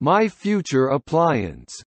My Future Appliance